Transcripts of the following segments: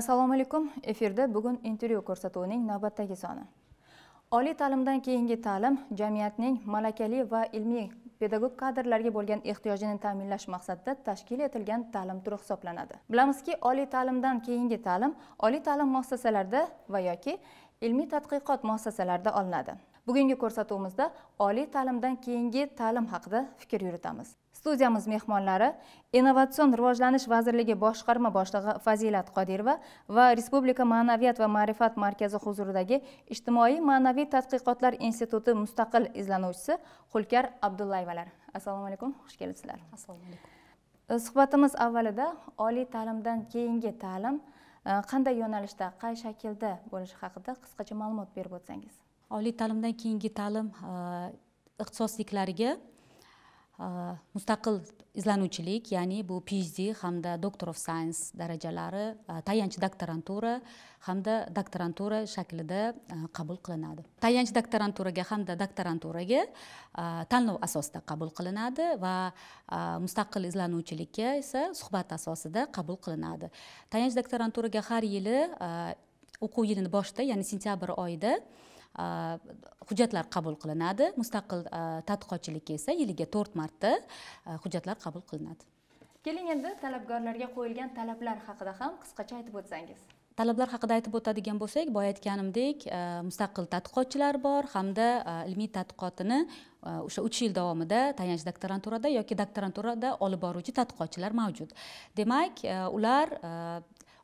assalomu alaykum efirda bugun intervyu ko'rsatuvining navbatdagi soni oliy ta'limdan keyingi ta'lim jamiyatning malakali va ilmiy pedagog kadrlarga bo'lgan ehtiyojini ta'minlash maqsadida tashkil etilgan ta'lim turi hisoblanadi bilamizki oliy ta'limdan keyingi ta'lim oliy ta'lim muassasalarida va yoki ilmiy tadqiqot muassasalarida olinadi bugungi ko'rsatuvimizda oliy ta'limdan keyingi ta'lim haqida fikr yuritamiz studiyamiz mehmonlari innovatsion rivojlanish vazirligi boshqarma boshlig'i fazilat qodirova va respublika ma'naviyat va ma'rifat markazi huzuridagi ijtimoiy ma'naviy tadqiqotlar instituti mustaqil izlanuvchisi hulkar abdullayevalar assalomu alaykum xush kelibsizlar assalomu alaykum e, suhbatimiz avvalida oliy ta'limdan keyingi ta'lim e, qanday yo'nalishda qay shaklda bo'lishi haqida qisqacha ma'lumot berib o'tsangiz oliy ta'limdan keyingi ta'lim e, ixtisosliklariga mustaqil izlanuvchilik ya'ni bu phd hamda doctor of science darajalari tayanch doktorantura hamda doktorantura shaklida qabul qilinadi tayanch doktoranturaga hamda doktoranturaga tanlov asosida qabul qilinadi va mustaqil izlanuvchilikka esa suhbat asosida qabul qilinadi tayanch doktoranturaga har yili o'quv yilini boshida ya'ni sentyabr oyida Э, hujjatlar qabul qilinadi mustaqil э, tadqiqotchilikka esa yiliga to'rt marta э, hujjatlar qabul qilinadi keling endi talabgorlarga qo'yilgan talablar haqida ham qisqacha aytib o'tsangiz talablar haqida aytib o'tadigan bo'lsak boya aytganimdek mustaqil tadqiqotchilar bor hamda ilmiy tadqiqotini o'sha uch yil davomida tayanch doktoranturada yoki doktoranturada olib boruvchi tadqiqotchilar mavjud demak ular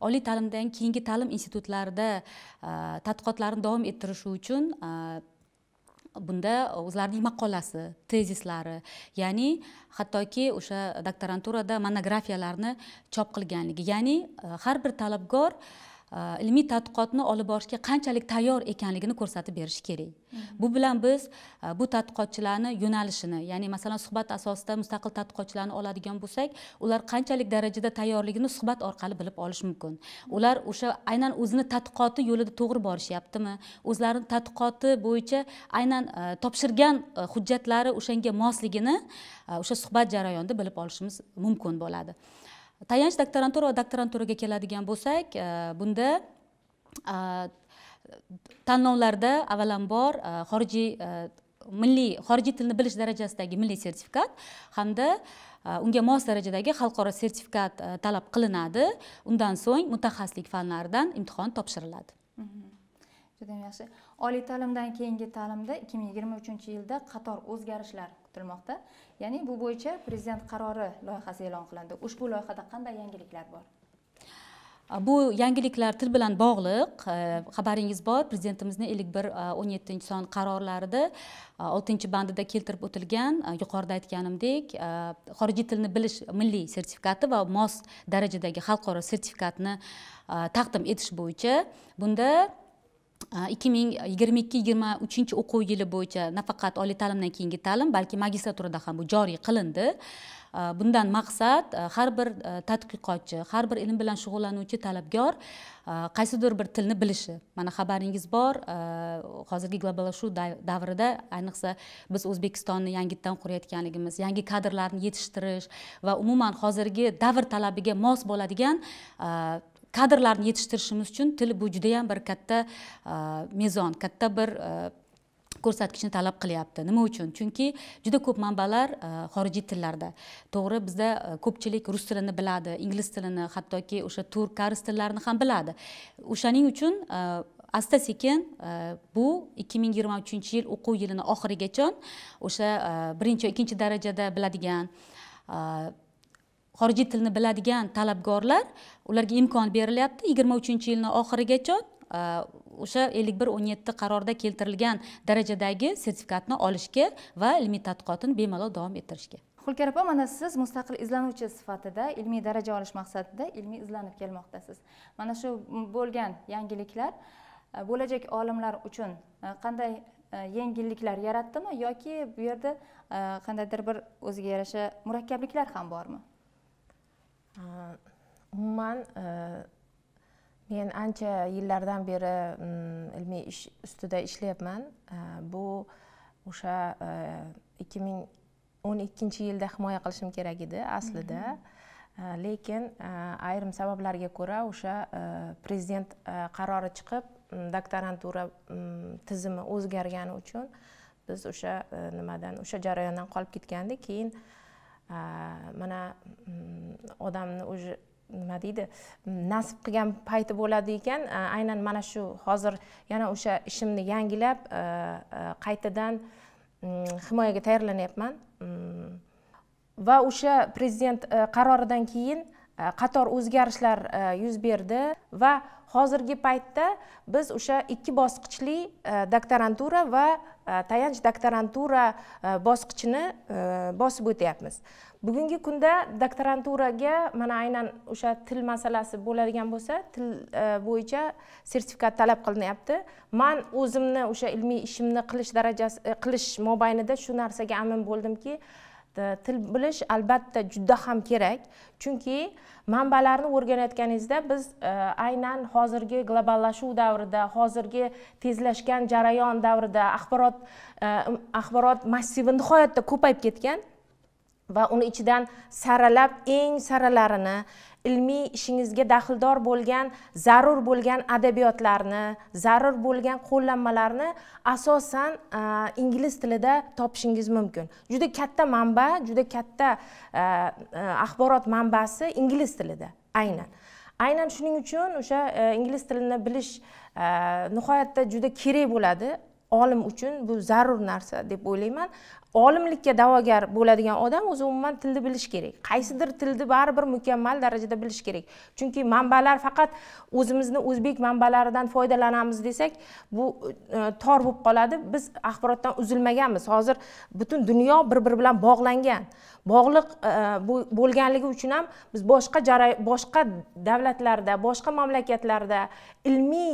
oliy ta'limdan keyingi ta'lim institutlarida e, tadqiqotlarni davom ettirishi uchun e, bunda o'zlarining maqolasi tezislari ya'ni hattoki o'sha doktoranturada monografiyalarni chop qilganligi ya'ni e, har bir talabgor Э, ilmiy tadqiqotni olib borishga qanchalik tayyor ekanligini ko'rsatib berishi kerak bu bilan biz e, bu tadqiqotchilarni yo'nalishini ya'ni masalan suhbat asosida mustaqil tadqiqotchilarni oladigan bo'lsak ular qanchalik darajada tayyorligini suhbat orqali bilib olish mumkin ular o'sha aynan o'zini tadqiqoti yo'lida to'g'ri borishyaptimi o'zlarini tadqiqoti bo'yicha aynan e, topshirgan e, hujjatlari o'shanga mosligini o'sha suhbat jarayonida bilib olishimiz mumkin bo'ladi tayanch doktorantura va doktoranturaga keladigan bo'lsak e, bunda e, tanlovlarda avvalambor e, xorijiy milliy xorijiy tilni bilish darajasidagi milliy sertifikat hamda unga mos darajadagi xalqaro sertifikat talab qilinadi undan so'ng mutaxassislik fanlaridan imtihon topshiriladi juda yaxshi oliy ta'limdan keyingi ta'limda ikki ming yigirma uchinchi yilda qator o'zgarishlar kutilmoqda ya'ni bu bo'yicha prezident qarori loyihasi e'lon qilindi ushbu loyihada qanday yangiliklar bor bu yangiliklar til bilan bog'liq xabaringiz bor prezidentimizni ellik bir e, o'n yettinchi son qarorlarida e, oltinchi bandida keltirib o'tilgan e, yuqorida aytganimdek xorijiy tilni bilish milliy sertifikati va mos darajadagi xalqaro sertifikatni taqdim etish bo'yicha bunda ikki ming yigirma ikki yigirma uchinchi o'quv yili bo'yicha nafaqat oliy ta'limdan keyingi ta'lim balki magistraturada ham bu joriy qilindi bundan maqsad har bir tadqiqotchi har bir ilm bilan shug'ullanuvchi talabgor qaysidir bir tilni bilishi mana xabaringiz bor hozirgi globallashuv davrida ayniqsa biz o'zbekistonni yangitdan qurayotganligimiz yangi kadrlarni yetishtirish va umuman hozirgi davr talabiga mos bo'ladigan kadrlarni yetishtirishimiz uchun til bu judayam bir katta e, mezon katta bir e, ko'rsatkichni talab qilyapti nima uchun chunki juda ko'p manbalar e, xorijiy tillarda to'g'ri bizda ko'pchilik rus tilini biladi ingliz tilini hattoki o'sha turk koreys tillarini ham biladi o'shaning uchun asta sekin bu 2023 yil o'quv yilini oxirigacha o'sha birinchi ikkinchi darajada biladigan xorijiy tilni biladigan talabgorlar ularga imkon berilyapti yigirma uchinchi yilni oxirigacha e, o'sha ellik bir o'n yetti qarorda keltirilgan darajadagi sertifikatni olishga va ilmiy tadqiqotini bemalol davom ettirishga xulkar opa mana siz mustaqil izlanuvchi sifatida ilmiy daraja olish maqsadida ilmiy izlanib kelmoqdasiz mana shu bo'lgan yangiliklar e, bo'lajak olimlar uchun e, qanday yengilliklar yaratdimi yoki bu yerda qandaydir bir o'ziga yarasha murakkabliklar ham bormi Э, umuman э, men ancha yillardan beri ilmiy ish ustida ishlayapman э, bu o'sha ikki ming o'n ikkinchi yilda himoya qilishim kerak edi aslida mhm. lekin ayrim sabablarga ko'ra o'sha prezident qarori chiqib doktorantura tizimi o'zgargani uchun biz o'sha e, nimadan o'sha jarayondan qolib ketgandik keyin mana mm, odamni уже nima deydi nasib qilgan payti bo'ladi ekan aynan mana shu hozir yana o'sha ishimni yangilab qaytadan mm, himoyaga tayyorlanyapman mm, va o'sha prezident e, qaroridan keyin e, qator o'zgarishlar e, yuz berdi va hozirgi paytda biz o'sha ikki bosqichli doktorantura va tayanch doktorantura bosqichini bosib o'tyapmiz bugungi kunda doktoranturaga mana aynan o'sha til masalasi bo'ladigan bo'lsa til bo'yicha sertifikat talab qilinyapti man o'zimni o'sha ilmiy ishimni qilish darajasi qilish mobaynida shu narsaga amin bo'ldimki til bilish albatta juda ham kerak chunki manbalarni o'rganayotganingizda biz e, aynan hozirgi globallashuv davrida hozirgi tezlashgan jarayon davrida axborot e, axborot massivi nihoyatda ko'payib ketgan va uni ichidan saralab eng saralarini ilmiy ishingizga daxldor bo'lgan zarur bo'lgan adabiyotlarni zarur bo'lgan qo'llanmalarni asosan ingliz tilida topishingiz mumkin juda katta manba juda katta axborot manbasi ingliz tilida aynan aynan shuning uchun o'sha e, ingliz tilini bilish nihoyatda juda kerak bo'ladi olim uchun bu zarur narsa deb o'ylayman olimlikka da'vogar bo'ladigan odam o'zi umuman tilni bilishi kerak qaysidir tilni baribir mukammal darajada bilishi kerak chunki manbalar faqat o'zimizni o'zbek manbalaridan foydalanamiz desak bu e, tor bo'lib qoladi biz axborotdan uzilmaganmiz hozir butun dunyo bir biri bilan bog'langan bog'liq e, bo'lganligi uchun ham biz boshqa boshqa davlatlarda boshqa mamlakatlarda ilmiy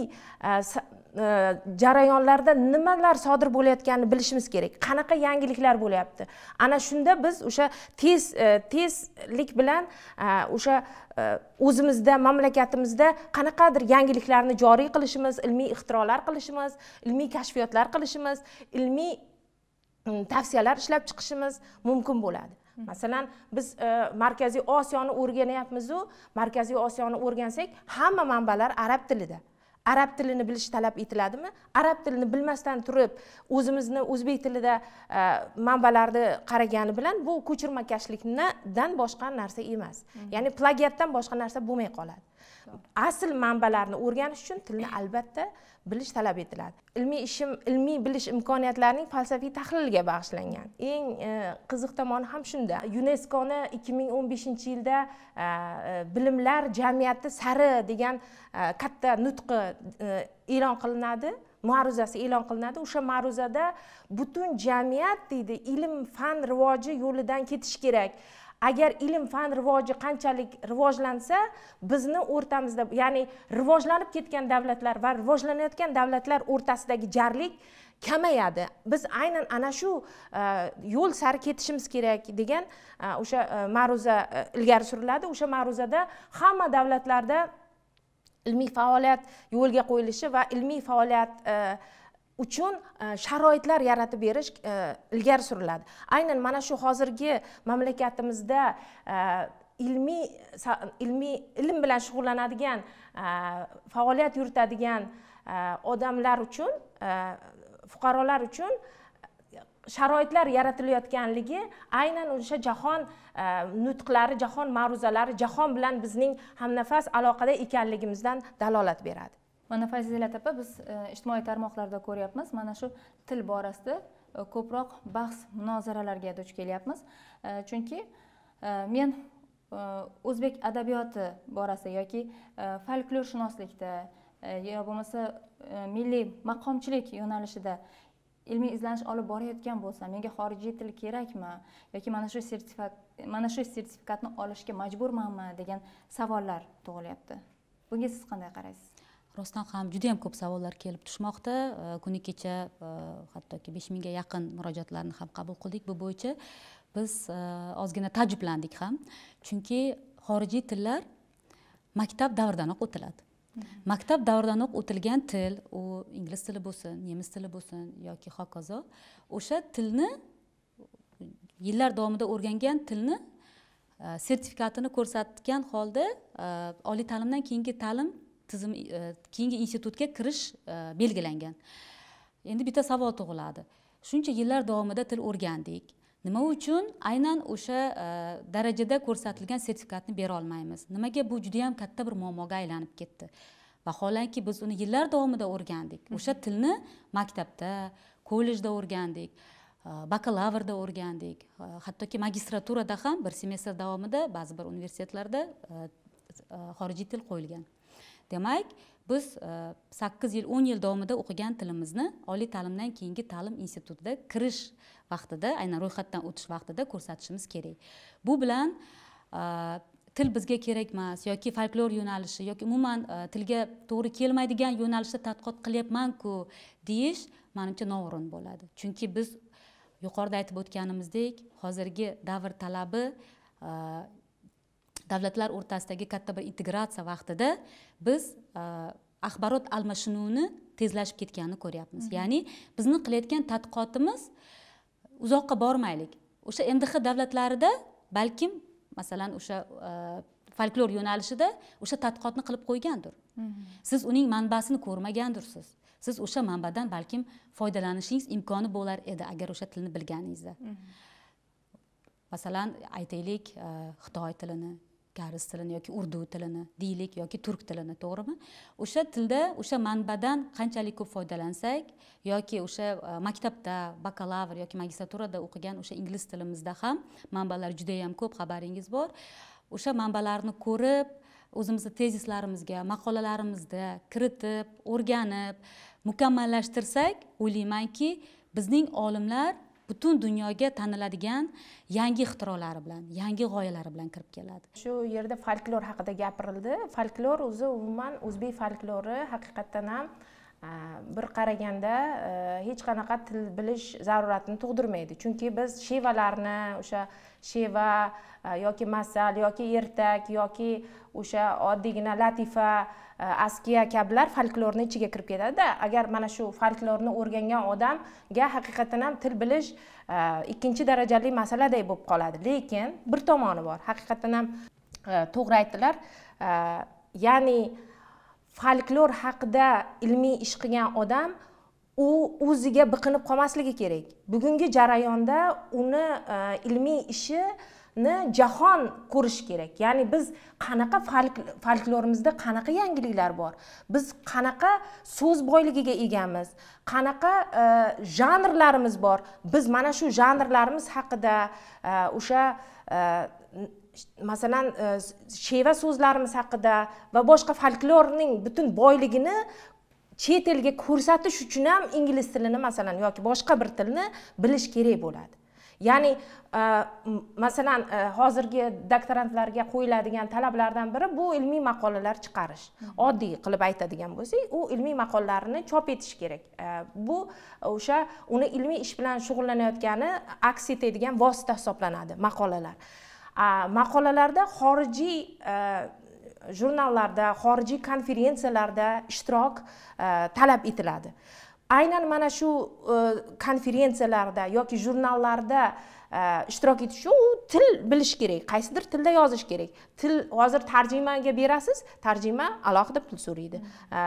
e, E, jarayonlarda nimalar sodir bo'layotganini bilishimiz kerak qanaqa yangiliklar bo'lyapti ana shunda biz o'sha tez e, tezlik bilan e, o'sha o'zimizda mamlakatimizda qanaqadir yangiliklarni joriy qilishimiz ilmiy ixtirolar qilishimiz ilmiy kashfiyotlar qilishimiz ilmiy tavsiyalar ishlab chiqishimiz mumkin bo'ladi masalan biz markaziy osiyoni o'rganyapmizu markaziy osiyoni o'rgansak hamma manbalar arab tilida arab tilini bilish talab etiladimi arab tilini bilmasdan turib o'zimizni o'zbek tilida e, manbalarni qaragani bilan bu ko'chirmakashlikdan boshqa narsa emas mm-hmm. ya'ni plagiatdan boshqa narsa bo'lmay qoladi asl manbalarni o'rganish uchun tilni albatta bilish talab etiladi ilmiy ishim ilmiy bilish imkoniyatlarining falsafiy tahliliga bag'ishlangan eng e, qiziq tomoni ham shunda yuneskoni 2015 yilda e, e, bilimlar jamiyati sari degan katta nutqi e'lon qilinadi ma'ruzasi e'lon qilinadi o'sha ma'ruzada butun jamiyat deydi ilm fan rivoji yo'lidan ketish kerak agar ilm fan rivoji qanchalik rivojlansa bizni o'rtamizda ya'ni rivojlanib ketgan davlatlar va rivojlanayotgan davlatlar o'rtasidagi jarlik kamayadi biz aynan ana shu e, yo'l sari ketishimiz kerak degan e, o'sha e, ma'ruza ilgari suriladi o'sha ma'ruzada hamma davlatlarda ilmiy faoliyat yo'lga qo'yilishi va ilmiy faoliyat e, uchun e, sharoitlar yaratib berish e, ilgari suriladi aynan mana shu hozirgi mamlakatimizda ilmiy ilmiy ilm bilan shug'ullanadigan faoliyat yuritadigan odamlar uchun fuqarolar uchun sharoitlar yaratilayotganligi aynan o'sha jahon Э, nutqlari jahon ma'ruzalari jahon bilan bizning hamnafas aloqada ekanligimizdan dalolat beradi mana fazilat opa biz e, ijtimoiy tarmoqlarda ko'ryapmiz mana shu til borasida e, ko'proq bahs munozaralarga duch kelyapmiz e, chunki men o'zbek adabiyoti borasida yoki folklorshunoslikda yo bo'lmasa milliy maqomchilik yo'nalishida ilmiy izlanish olib borayotgan bo'lsam menga xorijiy til kerakmi yoki mana shu sertifikat mana shu sertifikatni olishga majburmanmi degan savollar tug'ilyapti bunga siz qanday qaraysiz rostdan ham juda yam ko'p savollar kelib tushmoqda kuni kecha e, hattoki besh mingga yaqin murojaatlarni ham qabul qildik bu bo'yicha biz e, ozgina taajjublandik ham chunki xorijiy tillar maktab davridanoq o'tiladi maktab davridanoq o'tilgan til u ingliz tili bo'lsin nemis tili bo'lsin yoki hokazo o'sha tilni yillar davomida o'rgangan tilni e, sertifikatini ko'rsatgan holda e, oliy ta'limdan keyingi ta'lim tizimi e, keyingi institutga kirish belgilangan endi bitta savol tug'iladi shuncha yillar davomida til o'rgandik nima uchun aynan o'sha e, darajada ko'rsatilgan sertifikatni bera olmaymiz nimaga bu juda yam katta bir muammoga aylanib ketdi vaholanki biz uni yillar davomida o'rgandik o'sha tilni maktabda kollejda o'rgandik e, bakalavrda o'rgandik e, hattoki magistraturada ham bir semestr davomida ba'zi bir universitetlarda xorijiy til qo'yilgan demak biz e, sakkiz yil o'n yil davomida o'qigan tilimizni oliy ta'limdan keyingi ta'lim institutida kirish vaqtida aynan ro'yxatdan o'tish vaqtida ko'rsatishimiz kerak bu bilan e, til bizga kerak emas yoki folklor yo'nalishi yoki umuman e, tilga to'g'ri kelmaydigan yo'nalishda tadqiqot qilyapmanku deyish manimcha noo'rin bo'ladi chunki biz yuqorida aytib o'tganimizdek hozirgi davr talabi davlatlar o'rtasidagi katta bir integratsiya vaqtida biz e, axborot almashinuvini tezlashib ketganini ko'ryapmiz mhmm. ya'ni bizni qilayotgan tadqiqotimiz uzoqqa bormaylik o'sha mdh davlatlarida balkim masalan o'sha e, folklor yo'nalishida o'sha tadqiqotni qilib qo'ygandir mhmm. siz uning manbasini ko'rmagandirsiz siz o'sha manbadan balkim foydalanishingiz imkoni bo'lar edi agar o'sha tilni bilganingizda mhmm. masalan aytaylik e, xitoy tilini koreys tilini yoki urdu tilini deylik yoki turk tilini to'g'rimi o'sha tilda o'sha manbadan qanchalik ko'p foydalansak yoki o'sha e, maktabda bakalavr yoki magistraturada o'qigan o'sha ingliz tilimizda ham manbalar judayam ko'p xabaringiz bor o'sha manbalarni ko'rib o'zimizni tezislarimizga maqolalarimizda kiritib o'rganib mukammallashtirsak o'ylaymanki bizning olimlar butun dunyoga taniladigan yangi ixtirolari bilan yangi g'oyalari bilan kirib keladi shu yerda folklor haqida gapirildi folklor o'zi umuman o'zbek folklori haqiqatdan ham e, bir qaraganda e, hech qanaqa til bilish zaruratini tug'dirmaydi chunki biz shevalarni o'sha sheva e, yoki masal yoki ertak yoki o'sha oddiygina latifa Э, askiya kabilar folklorni ichiga kirib ketadida agar mana shu folklorni o'rgangan odamga haqiqatdan ham til bilish e, ikkinchi darajali masaladay bo'lib qoladi lekin bir tomoni bor haqiqatdan ham e, to'g'ri aytdilar e, ya'ni folklor haqida ilmiy ish qilgan odam u o'ziga biqinib qolmasligi kerak bugungi jarayonda uni ilmiy ishi ni jahon ko'rish kerak ya'ni biz qanaqa folklorimizda qanaqa yangiliklar bor biz qanaqa so'z boyligiga egamiz qanaqa e, janrlarimiz bor biz mana shu janrlarimiz haqida e, o'sha e, masalan sheva so'zlarimiz haqida va boshqa folklorning butun boyligini chet elga ko'rsatish uchun ham ingliz tilini masalan yoki boshqa bir tilni bilish kerak bo'ladi ya'ni e, masalan e, hozirgi doktorantlarga qo'yiladigan talablardan biri bu ilmiy maqolalar chiqarish oddiy qilib aytadigan bo'lsak u ilmiy maqolalarni chop etish kerak e, bu o'sha uni ilmiy ish bilan shug'ullanayotgani aks etadigan vosita hisoblanadi maqolalar maqolalarda xorijiy jurnallarda xorijiy konferensiyalarda ishtirok talab etiladi aynan mana shu e, konferensiyalarda yoki jurnallarda e, ishtirok etish uchun u til bilish kerak qaysidir tilda yozish kerak til hozir tarjimaga berasiz tarjima alohida pul so'raydi e,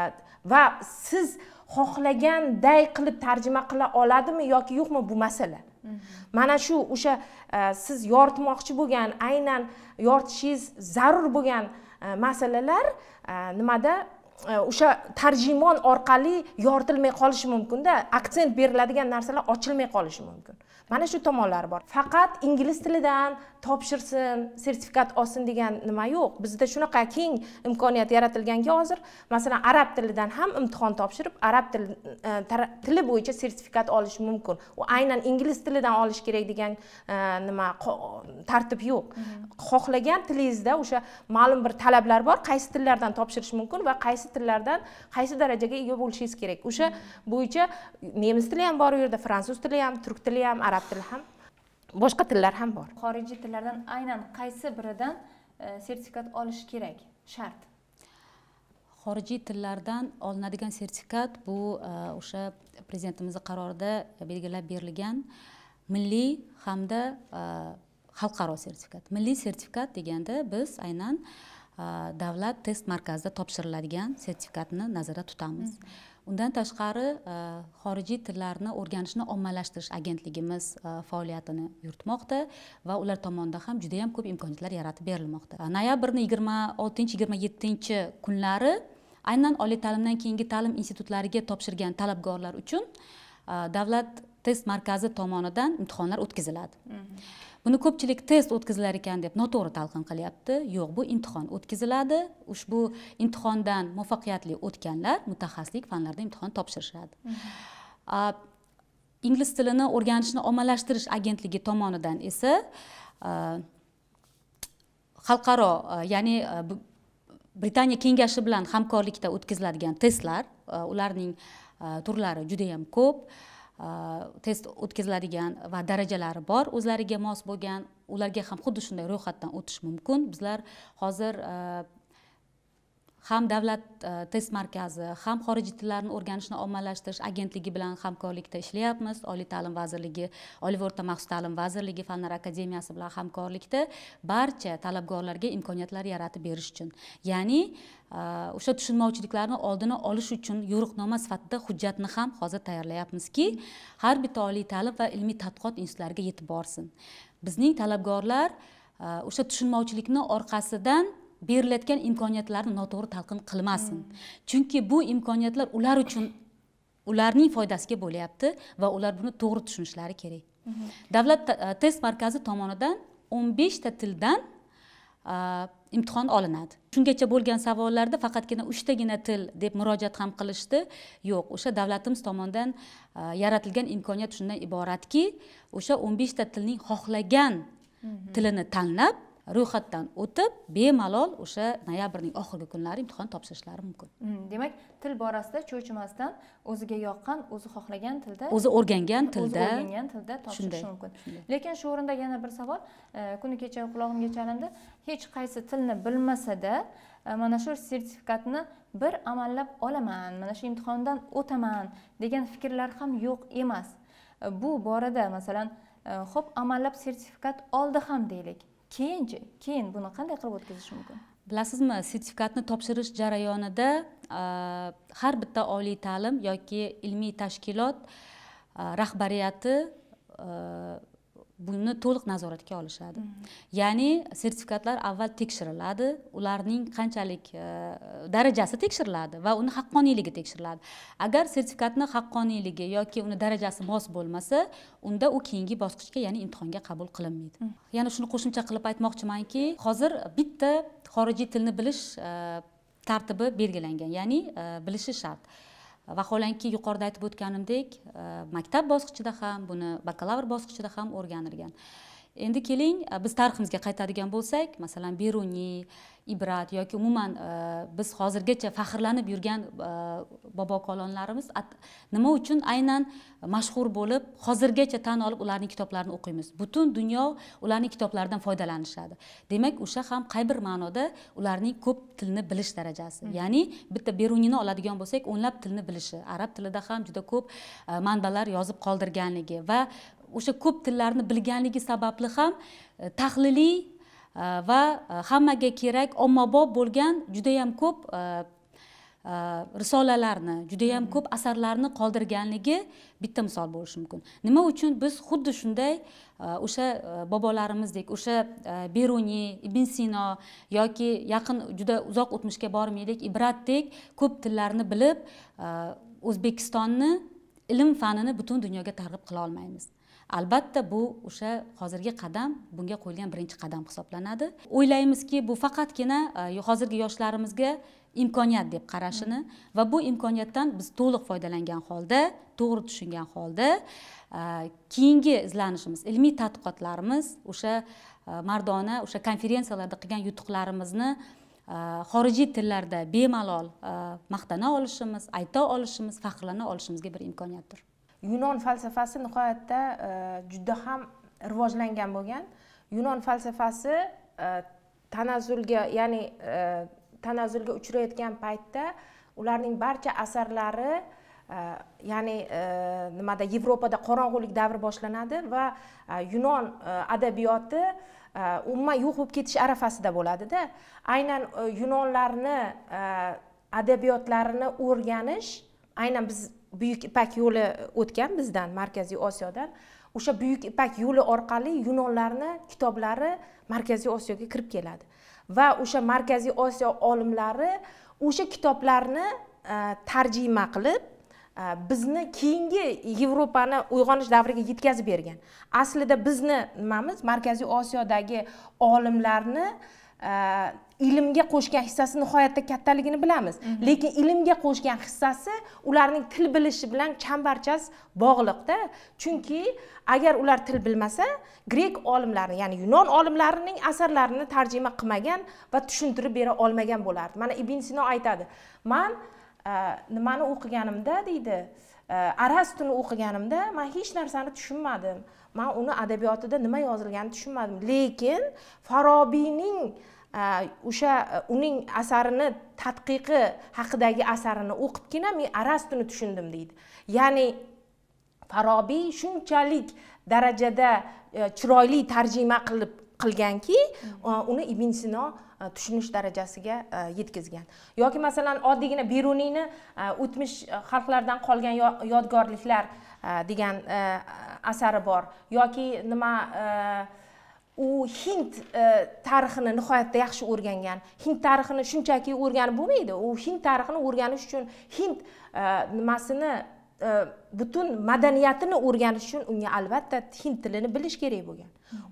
va siz xohlaganday qilib tarjima qila oladimi yoki yo'qmi bu masala mana shu o'sha siz yoritmoqchi bo'lgan aynan yoritishingiz zarur bo'lgan masalalar nimada E, o'sha tarjimon orqali yoritilmay qolishi mumkinda aksent beriladigan narsalar ochilmay qolishi mumkin mana shu tomonlari bor faqat ingliz tilidan topshirsin sertifikat olsin degan nima yo'q bizda shunaqa keng imkoniyat yaratilganki hozir masalan arab tilidan ham imtihon topshirib arab tili, e, tili bo'yicha sertifikat olish mumkin u aynan ingliz tilidan olish kerak degan e, nima tartib yo'q mm-hmm. xohlagan tilingizda o'sha ma'lum bir talablar bor qaysi tillardan topshirish mumkin va qaysi qaysi tillardan qaysi darajaga ega bo'lishingiz kerak o'sha bo'yicha nemis tili ham bor u yerda fransuz tili ham turk tili ham arab tili ham boshqa tillar ham bor xorijiy tillardan aynan qaysi biridan e, sertifikat olish kerak shart xorijiy tillardan olinadigan sertifikat bu e, o'sha prezidentimizni qarorida belgilab berilgan milliy hamda e, xalqaro sertifikat milliy sertifikat deganda biz aynan uh, davlat test markazida topshiriladigan sertifikatni nazarda tutamiz undan tashqari э, xorijiy tillarni o'rganishni ommalashtirish agentligimiz э, faoliyatini yuritmoqda va ular tomonidan ham juda yam ko'p imkoniyatlar yaratib berilmoqda э, noyabrni yigirma oltinchi yigirma yettinchi kunlari aynan oliy ta'limdan keyingi ta'lim institutlariga topshirgan talabgorlar uchun davlat test markazi tomonidan imtihonlar o'tkaziladi buni ko'pchilik test o'tkazilar ekan deb noto'g'ri talqin qilyapti yo'q bu imtihon o'tkaziladi ushbu imtihondan muvaffaqiyatli o'tganlar mutaxassislik fanlarda imtihon topshirishadi mm-hmm. ingliz tilini o'rganishni ommalashtirish agentligi tomonidan esa xalqaro ya'ni britaniya kengashi bilan hamkorlikda o'tkaziladigan testlar ularning turlari judayam ko'p test э, o'tkaziladigan va darajalari bor o'zlariga mos bo'lgan ularga ham xuddi shunday ro'yxatdan o'tish mumkin bizlar hozir э, ham davlat e, test markazi ham xorijiy tillarni o'rganishni ommalashtirish agentligi bilan hamkorlikda ishlayapmiz oliy ta'lim vazirligi oliy va o'rta maxsus ta'lim vazirligi fanlar akademiyasi bilan hamkorlikda barcha talabgorlarga imkoniyatlar yaratib berish uchun ya'ni e, o'sha tushunmovchiliklarni oldini olish uchun yo'riqnoma sifatida hujjatni ham hozir tayyorlayapmizki har bitta oliy ta'lim va ilmiy tadqiqot institutlariga yetib borsin bizning talabgorlar e, o'sha tushunmovchilikni orqasidan berilayotgan imkoniyatlarni noto'g'ri talqin qilmasin chunki bu imkoniyatlar ular uchun ularning foydasiga bo'lyapti va ular buni to'g'ri tushunishlari kerak davlat e, test markazi tomonidan o'n beshta tildan e, imtihon olinadi shungacha bo'lgan savollarda faqatgina uchtagina til deb murojaat ham qilishdi yo'q o'sha davlatimiz tomonidan e, yaratilgan imkoniyat shundan iboratki o'sha o'n beshta tilning xohlagan tilini tanlab ro'yxatdan o'tib bemalol o'sha noyabrning oxirgi kunlari imtihon topshirishlari mumkin hmm, demak til borasida cho'chimasdan o'ziga yoqqan o'zi xohlagan tilda o'zi o'rgangan tilda o'zi o'rgangan tilda topshirishi mumkin lekin shu o'rinda yana bir savol e, kuni kecha qulog'imga chalindi hech qaysi tilni bilmasada e, mana shu sertifikatni bir amallab olaman mana shu imtihondan o'taman degan fikrlar ham yo'q emas e, bu borada masalan ho'p amallab sertifikat oldi ham deylik keyinchi keyin buni qanday qilib o'tkazish mumkin bilasizmi sertifikatni topshirish jarayonida har bitta oliy ta'lim yoki ilmiy tashkilot rahbariyati buni to'liq nazoratga olishadi mm-hmm. ya'ni sertifikatlar avval tekshiriladi ularning qanchalik e, darajasi tekshiriladi va uni haqqoniyligi tekshiriladi agar sertifikatni haqqoniyligi yoki uni darajasi mos bo'lmasa unda u keyingi bosqichga ya'ni imtihonga qabul qilinmaydi mm. yana shuni qo'shimcha qilib aytmoqchimanki hozir bitta xorijiy tilni bilish e, tartibi belgilangan ya'ni e, bilishi shart vaholanki yuqorida aytib o'tganimdek e, maktab bosqichida ham buni bakalavr bosqichida ham o'rganilgan endi keling biz tariximizga qaytadigan bo'lsak masalan beruniy ibrat yoki umuman biz hozirgacha faxrlanib yurgan bobo kolonlarimiz nima uchun aynan mashhur bo'lib hozirgacha tan olib ularning kitoblarini o'qiymiz butun dunyo ularning kitoblaridan foydalanishadi demak o'sha ham qay bir ma'noda ularning ko'p tilni bilish darajasi mm-hmm. ya'ni bitta beruniyni oladigan bo'lsak o'nlab tilni bilishi arab tilida ham juda ko'p manbalar yozib qoldirganligi va o'sha ko'p tillarni bilganligi sababli ham e, tahliliy e, va e, hammaga kerak ommabop bo'lgan judayam ko'p risolalarni judayam mm-hmm. ko'p asarlarni qoldirganligi bitta misol bo'lishi mumkin nima uchun biz xuddi shunday o'sha bobolarimizdek o'sha beruniy ibn sino yoki yaqin juda uzoq o'tmishga bormaylik ibratdek ko'p tillarni bilib o'zbekistonni ilm fanini butun dunyoga targ'ib qila olmaymiz albatta bu o'sha hozirgi qadam bunga qo'yilgan birinchi qadam hisoblanadi o'ylaymizki bu faqatgina e, hozirgi yoshlarimizga imkoniyat deb qarashini va bu imkoniyatdan biz to'liq foydalangan holda to'g'ri tushungan holda e, keyingi izlanishimiz ilmiy tadqiqotlarimiz o'sha e, mardona o'sha konferensiyalarda qilgan yutuqlarimizni xorijiy tillarda bemalol maqtana olishimiz ayta olishimiz faxrlana olishimizga bir imkoniyatdir yunon falsafasi nihoyatda e, juda ham rivojlangan bo'lgan yunon falsafasi e, tanazzulga ya'ni e, tanazzulga uchrayotgan paytda ularning barcha asarlari ya'ni nimada yevropada qorong'ulik davri boshlanadi va yunon adabiyoti umuman yo'q bo'lib ketish arafasida bo'ladida aynan yunonlarni adabiyotlarini o'rganish aynan biz buyuk ipak yo'li o'tgan bizdan markaziy osiyodan o'sha buyuk ipak yo'li orqali yunonlarni kitoblari markaziy osiyoga kirib keladi va o'sha markaziy osiyo olimlari o'sha kitoblarni e, tarjima qilib e, bizni keyingi yevropani uyg'onish davriga yetkazib bergan aslida bizni nimamiz markaziy osiyodagi olimlarni Э, ilmga qo'shgan hissasi nihoyatda kattaligini bilamiz lekin ilmga qo'shgan hissasi ularning til bilishi bilan chambarchas bog'liqda chunki agar ular til bilmasa grek olimlari ya'ni yunon olimlarining asarlarini tarjima qilmagan va tushuntirib bera olmagan bo'lardi mana ibn sino aytadi man e, nimani o'qiganimda deydi e, arastuni o'qiganimda man hech narsani tushunmadim man uni adabiyotida nima yozilganini tushunmadim lekin farobiyning e, o'sha uning asarini tadqiqi haqidagi asarini o'qibgina men arastuni tushundim deydi ya'ni farobiy shunchalik darajada e, chiroyli tarjima qilib qilganki mm-hmm. e, uni ibn sino tushunish darajasiga yetkazgan yoki masalan oddiygina beruniyni o'tmish xalqlardan qolgan yodgorliklar E, degan e, asari bor yoki nima e, u hind tarixini nihoyatda yaxshi o'rgangan hind tarixini shunchaki o'rganib bo'lmaydi u hind tarixini o'rganish uchun hind nimasini butun madaniyatini o'rganish uchun unga albatta hind tilini bilish kerak bo'lgan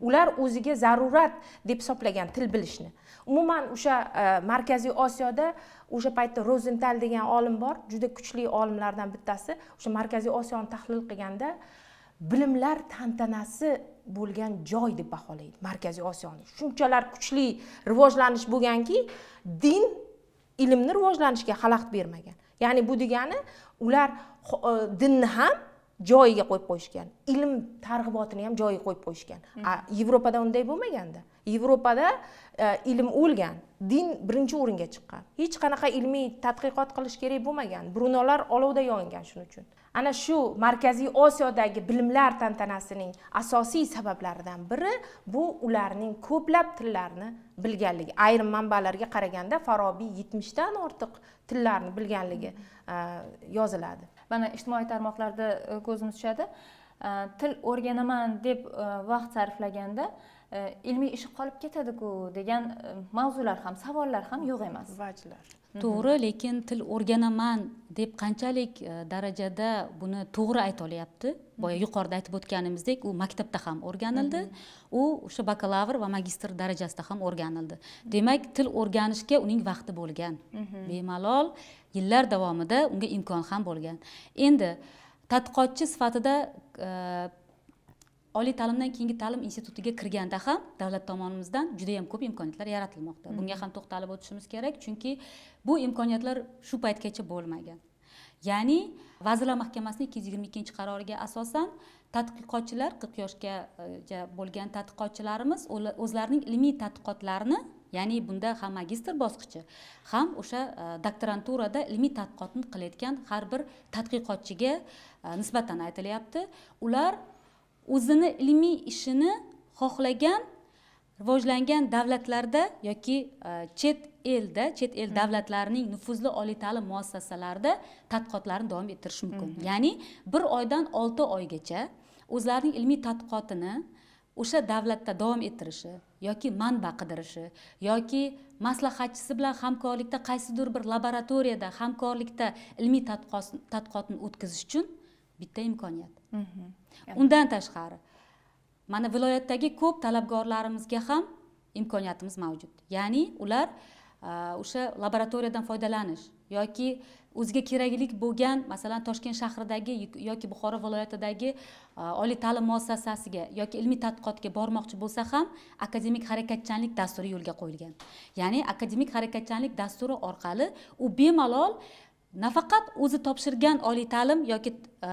ular o'ziga zarurat deb hisoblagan til bilishni umuman o'sha e, markaziy osiyoda o'sha paytda rozental degan olim bor juda kuchli olimlardan bittasi o'sha markaziy osiyoni tahlil qilganda bilimlar tantanasi bo'lgan joy deb baholaydi markaziy osiyoni shunchalar kuchli rivojlanish bo'lganki din ilmni rivojlanishiga xalaqit bermagan ya'ni bu degani ular e, dinni ham joyiga qo'yib qo'yishgan ilm targ'ibotini ham joyiga qo'yib qo'yishgan yevropada unday bo'lmaganda yevropada e, ilm o'lgan din birinchi o'ringa chiqqan hech qanaqa ilmiy tadqiqot qilish kerak bo'lmagan brunolar olovda yongan shuning uchun ana shu markaziy osiyodagi bilimlar tantanasining asosiy sabablaridan biri bu ularning ko'plab tillarni bilganligi ayrim manbalarga qaraganda farobiy yetmishdan ortiq tillarni bilganligi e, yoziladi mana ijtimoiy tarmoqlarda e, ko'zimiz tushadi e, til o'rganaman deb e, vaqt sarflaganda ilmiy ish qolib ketadiku degan mavzular ham savollar ham yo'q emas vajlar mhm. to'g'ri lekin til o'rganaman deb qanchalik darajada buni to'g'ri ayta olyapti mhm. boya yuqorida aytib o'tganimizdek u maktabda ham o'rganildi mhm. u o'sha bakalavr va magistr darajasida ham o'rganildi demak til o'rganishga uning vaqti bo'lgan bemalol yillar davomida unga imkon ham bo'lgan endi tadqiqotchi sifatida e, oliy ta'limdan keyingi ta'lim institutiga kirganda ham davlat tomonimizdan juda ko'p imkoniyatlar yaratilmoqda bunga ham to'xtalib o'tishimiz kerak chunki bu imkoniyatlar shu paytgacha bo'lmagan ya'ni vazirlar mahkamasining ikki yuz yigirma ikkinchi qaroriga asosan tadqiqotchilar qirq yoshgacha e, bo'lgan tadqiqotchilarimiz o'zlarining ilmiy tadqiqotlarini ya'ni bunda ham magistr bosqichi ham o'sha e, doktoranturada ilmiy tadqiqotni qilayotgan har bir tadqiqotchiga e, nisbatan aytilyapti ular o'zini ilmiy ishini xohlagan rivojlangan davlatlarda yoki e, chet elda chet el davlatlarining nufuzli oliy ta'lim muassasalarida tadqiqotlarni davom ettirish mumkin ya'ni bir oydan olti oygacha o'zlarining ilmiy tadqiqotini o'sha davlatda davom ettirishi yoki manba qidirishi yoki maslahatchisi bilan hamkorlikda qaysidir bir laboratoriyada hamkorlikda ilmiy tadqiqotni o'tkazish uchun bitta imkoniyat mm -hmm. undan tashqari mana viloyatdagi ko'p talabgorlarimizga ham imkoniyatimiz mavjud ya'ni ular uh, Э, o'sha laboratoriyadan foydalanish yoki o'ziga keraklik bo'lgan masalan toshkent shahridagi yoki buxoro viloyatidagi e, oliy ta'lim muassasasiga yoki ilmiy tadqiqotga bormoqchi bo'lsa ham akademik harakatchanlik dasturi yo'lga qo'yilgan ya'ni akademik harakatchanlik dasturi orqali u bemalol nafaqat o'zi topshirgan oliy ta'lim yoki e,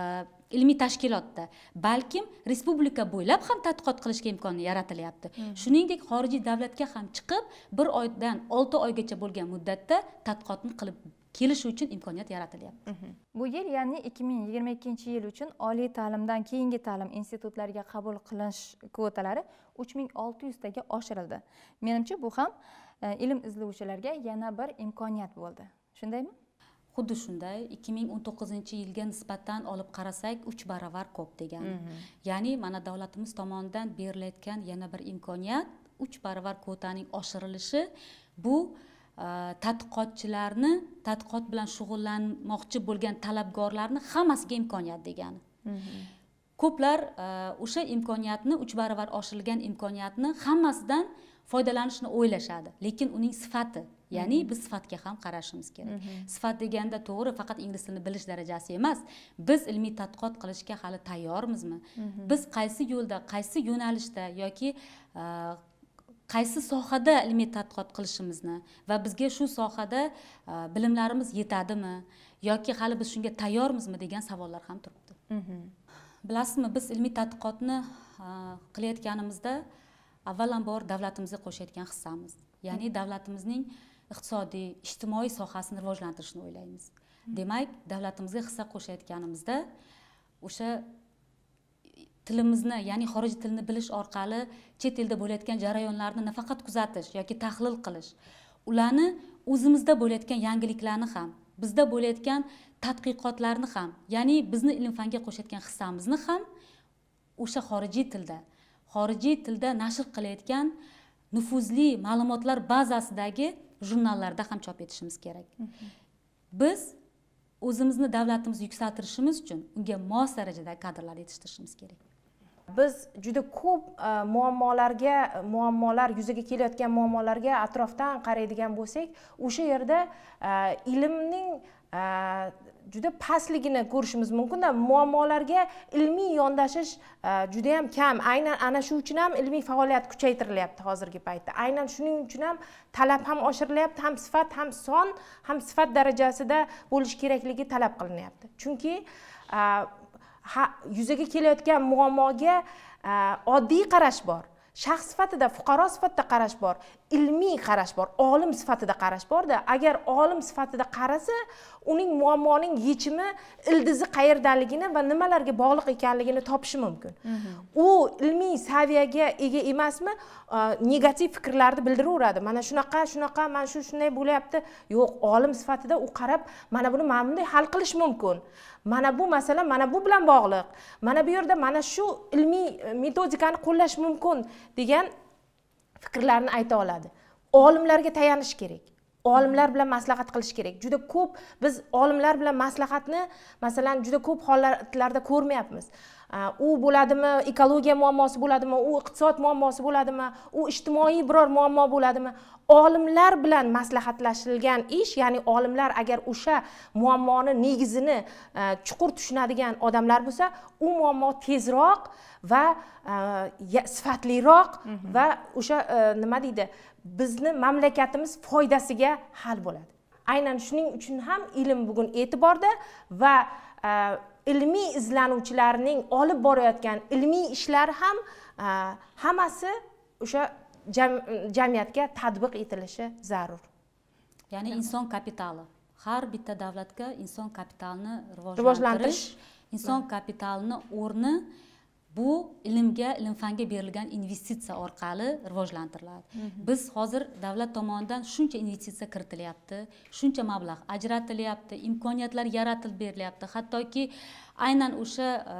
ilmiy tashkilotda balkim respublika bo'ylab ham tadqiqot qilishga imkon yaratilyapti hmm. shuningdek xorijiy davlatga ham chiqib bir oydan olti oygacha bo'lgan muddatda tadqiqotni qilib kelishi uchun imkoniyat yaratilyapti mhm. bu yil ya'ni ikki ming yigirma ikkinchi yil uchun oliy ta'limdan keyingi ta'lim institutlariga qabul qilinish kvotalari uch ming olti yuztaga oshirildi menimcha bu ham e, ilm izlovchilarga yana bir imkoniyat bo'ldi shundaymi xuddi shunday ikki ming o'n to'qqizinchi yilga nisbatan olib qarasak uch baravar ko'p degan mm -hmm. ya'ni mana davlatimiz tomonidan berilayotgan yana bir imkoniyat uch baravar kvotaning oshirilishi bu e, tadqiqotchilarni tadqiqot bilan shug'ullanmoqchi bo'lgan talabgorlarni hammasiga imkoniyat degani mm -hmm. ko'plar e, o'sha imkoniyatni uch baravar oshirilgan imkoniyatni hammasidan foydalanishni o'ylashadi lekin uning sifati ya'ni hmm. biz sifatga ham qarashimiz kerak mhm. sifat deganda to'g'ri faqat ingliz tilini bilish darajasi emas biz ilmiy tadqiqot qilishga hali tayyormizmi mhm. biz qaysi yo'lda qaysi yo'nalishda yoki e, qaysi sohada ilmiy tadqiqot qilishimizni va bizga shu sohada e, bilimlarimiz yetadimi yoki hali biz shunga tayyormizmi degan savollar ham turibdi mhm. bilasizmi biz ilmiy tadqiqotni e, qilayotganimizda avvalambor davlatimizga qo'shayotgan hissamiz ya'ni mm-hmm. davlatimizning iqtisodiy ijtimoiy sohasini rivojlantirishni o'ylaymiz mm-hmm. demak davlatimizga hissa qo'shayotganimizda o'sha tilimizni ya'ni xorijiy tilni bilish orqali chet elda bo'layotgan jarayonlarni nafaqat kuzatish yoki tahlil qilish ularni o'zimizda bo'layotgan yangiliklarni ham bizda bo'layotgan tadqiqotlarni ham ya'ni bizni ilm fanga qo'shayotgan hissamizni ham o'sha xorijiy tilda xorijiy tilda nashr qilayotgan nufuzli ma'lumotlar bazasidagi jurnallarda ham chop etishimiz kerak mhmm. biz o'zimizni davlatimizni yuksaltirishimiz uchun unga mos darajada kadrlar yetishtirishimiz kerak biz juda ko'p e, muammolarga muammolar yuzaga kelayotgan muammolarga atrofdan qaraydigan bo'lsak o'sha yerda e, ilmning e, juda pastligini ko'rishimiz mumkinda muammolarga ilmiy yondashish e, juda ham kam aynan ana shu uchun ham ilmiy faoliyat kuchaytirilyapti hozirgi paytda aynan shuning uchun ham talab ham oshirilyapti ham sifat ham son ham sifat darajasida bo'lishi kerakligi talab qilinyapti chunki e, yuzaga kelayotgan muammoga e, oddiy qarash bor shaxs sifatida fuqaro sifatida qarash bor ilmiy qarash bor olim sifatida qarash borda agar olim sifatida qarasa uning muammoning yechimi ildizi qayerdaligini va nimalarga bog'liq ekanligini topishi mumkin u ilmiy saviyaga ega emasmi negativ fikrlarni bildiraveradi mana shunaqa shunaqa mana shu shunday bo'lyapti yo'q olim sifatida u qarab mana buni mana bunday hal qilish mumkin mana bu masala mana bu bilan bog'liq mana bu yerda mana shu ilmiy metodikani qo'llash mumkin degan fikrlarini ayta oladi olimlarga tayanish kerak olimlar bilan maslahat qilish kerak juda ko'p biz olimlar bilan maslahatni masalan juda ko'p holatlarda ko'rmayapmiz u bo'ladimi ekologiya muammosi bo'ladimi u iqtisod muammosi bo'ladimi u ijtimoiy biror muammo bo'ladimi olimlar bilan maslahatlashilgan ish ya'ni olimlar agar o'sha muammoni negizini chuqur tushunadigan odamlar bo'lsa u muammo tezroq va sifatliroq mhm. va o'sha e, nima deydi bizni mamlakatimiz foydasiga hal bo'ladi aynan shuning uchun ham ilm bugun e'tiborda va e, ilmiy izlanuvchilarning olib borayotgan ilmiy ishlari ham e, hammasi o'sha jamiyatga tatbiq etilishi zarur ya'ni inson kapitali har bitta davlatga inson kapitalini rivojlantirish inson kapitalini o'rni bu ilmga ilm fanga berilgan investitsiya orqali rivojlantiriladi biz hozir davlat tomonidan shuncha investitsiya kiritilyapti shuncha mablag' ajratilyapti imkoniyatlar yaratilib berilyapti hattoki aynan o'sha e,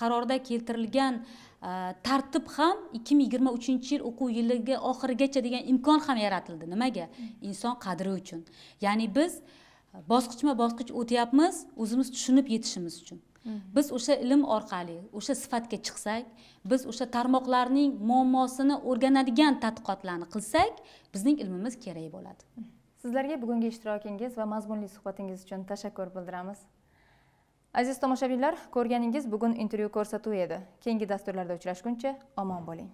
qarorda keltirilgan e, tartib ham ikki ming yigirma uchinchi yil o'quv yiliga oxirigacha degan imkon ham yaratildi nimaga inson qadri uchun ya'ni biz bosqichma bosqich o'tyapmiz o'zimiz tushunib yetishimiz uchun biz o'sha ilm orqali o'sha sifatga chiqsak biz o'sha tarmoqlarning muammosini o'rganadigan tadqiqotlarni qilsak bizning ilmimiz kerak bo'ladi sizlarga bugungi ishtirokingiz va mazmunli suhbatingiz uchun tashakkur bildiramiz aziz tomoshabinlar ko'rganingiz bugun intervyu ko'rsatuvi edi keyingi dasturlarda uchrashguncha omon bo'ling